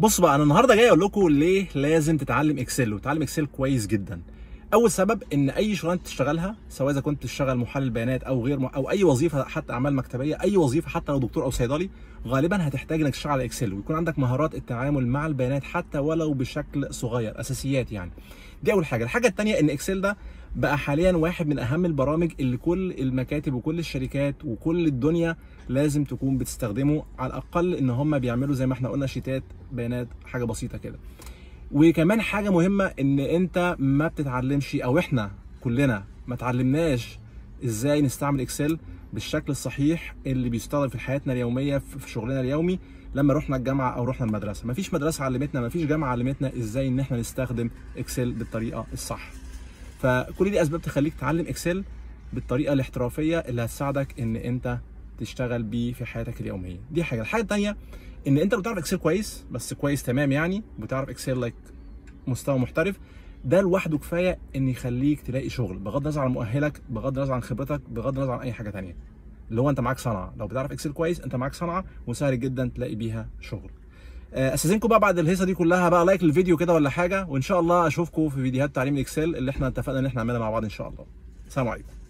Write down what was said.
بص بقى انا النهارده جاي اقول لكم ليه لازم تتعلم اكسل وتتعلم اكسل كويس جدا اول سبب ان اي شغلانه تشتغلها سواء اذا كنت تشتغل محلل بيانات او غير او اي وظيفه حتى اعمال مكتبيه اي وظيفه حتى لو دكتور او صيدلي غالبا هتحتاج انك تشتغل على اكسل ويكون عندك مهارات التعامل مع البيانات حتى ولو بشكل صغير اساسيات يعني دي اول حاجه الحاجه الثانيه ان اكسل ده بقى حاليا واحد من اهم البرامج اللي كل المكاتب وكل الشركات وكل الدنيا لازم تكون بتستخدمه على الاقل ان هم بيعملوا زي ما احنا قلنا شيتات بيانات حاجه بسيطه كده وكمان حاجه مهمه ان انت ما بتتعلمش او احنا كلنا ما اتعلمناش ازاي نستعمل اكسل بالشكل الصحيح اللي بيستخدم في حياتنا اليوميه في شغلنا اليومي لما رحنا الجامعه او رحنا المدرسه مفيش مدرسه علمتنا مفيش جامعه علمتنا ازاي ان احنا نستخدم اكسل بالطريقه الصح فكل دي اسباب تخليك تتعلم اكسل بالطريقه الاحترافيه اللي هتساعدك ان انت تشتغل بيه في حياتك اليوميه دي حاجه الحاجه الثانيه ان انت لو بتعرف اكسل كويس بس كويس تمام يعني بتعرف اكسل لايك مستوى محترف ده لوحده كفايه ان يخليك تلاقي شغل بغض النظر عن مؤهلك بغض النظر عن خبرتك بغض النظر عن اي حاجه ثانيه اللي هو انت معاك صنعه لو بتعرف اكسل كويس انت معاك صنعه وسهل جدا تلاقي بيها شغل آه، استاذنكم بقى بعد الهيصه دي كلها بقى لايك للفيديو كده ولا حاجه وان شاء الله اشوفكم في فيديوهات تعليم الاكسل اللي احنا اتفقنا ان احنا نعملها مع بعض ان شاء الله سلام عليكم